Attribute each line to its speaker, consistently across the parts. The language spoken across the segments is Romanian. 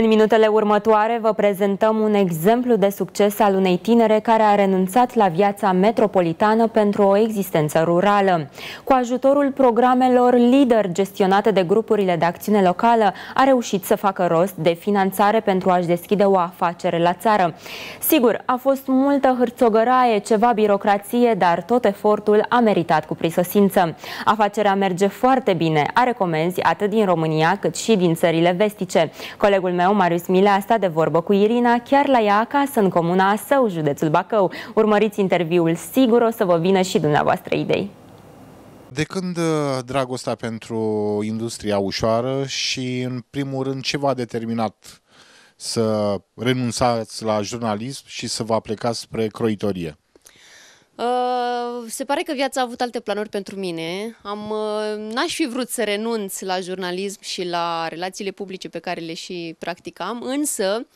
Speaker 1: În minutele următoare vă prezentăm un exemplu de succes al unei tinere care a renunțat la viața metropolitană pentru o existență rurală. Cu ajutorul programelor LIDER gestionate de grupurile de acțiune locală, a reușit să facă rost de finanțare pentru a-și deschide o afacere la țară. Sigur, a fost multă hârțogăraie, ceva birocrație, dar tot efortul a meritat cu prisosință. Afacerea merge foarte bine, are comenzi atât din România cât și din țările vestice. Colegul meu meu, Marius Milea, a stat de vorbă cu Irina chiar la ea acasă, în comuna Său, județul Bacău. Urmăriți interviul, sigur o să vă vină și dumneavoastră idei.
Speaker 2: De când uh, dragostea pentru industria ușoară și, în primul rând, ce v-a determinat să renunțați la jurnalism și să vă aplicați spre croitorie?
Speaker 3: Uh, se pare că viața a avut alte planuri pentru mine. Am, uh, n-aș fi vrut să renunț la jurnalism și la relațiile publice pe care le și practicam, însă,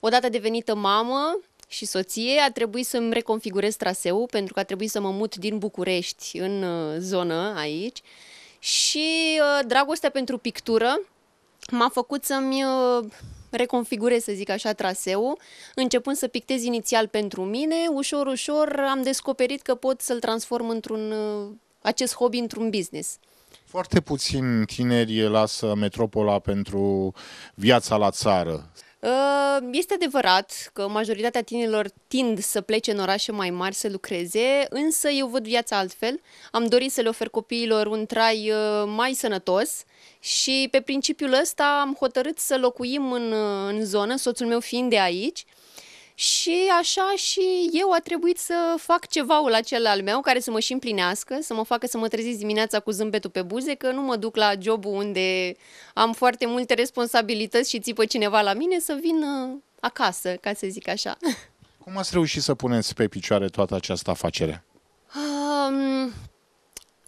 Speaker 3: odată devenită mamă și soție, a trebuit să-mi reconfigurez traseul pentru că a trebuit să mă mut din București în uh, zonă aici și uh, dragostea pentru pictură m-a făcut să-mi uh, reconfigurez, să zic așa, traseul, începând să pictez inițial pentru mine, ușor, ușor am descoperit că pot să-l transform într-un uh, acest hobby într-un business.
Speaker 2: Foarte puțin tineri lasă metropola pentru viața la țară.
Speaker 3: Ă, este adevărat că majoritatea tinerilor tind să plece în orașe mai mari să lucreze, însă eu văd viața altfel. Am dorit să le ofer copiilor un trai ă, mai sănătos și pe principiul ăsta am hotărât să locuim în, în zonă, soțul meu fiind de aici, și așa și eu a trebuit să fac cevaul acela al meu care să mă și împlinească, să mă facă să mă trezesc dimineața cu zâmbetul pe buze, că nu mă duc la jobul unde am foarte multe responsabilități și țipă cineva la mine să vin acasă, ca să zic așa.
Speaker 2: Cum ați reușit să puneți pe picioare toată această afacere?
Speaker 3: Um,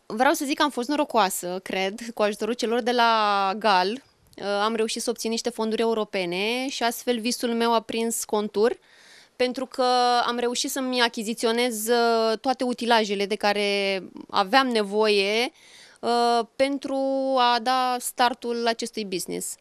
Speaker 3: vreau să zic că am fost norocoasă, cred, cu ajutorul celor de la GAL, Uh, am reușit să obțin niște fonduri europene și astfel visul meu a prins contur pentru că am reușit să-mi achiziționez uh, toate utilajele de care aveam nevoie uh, pentru a da startul acestui business.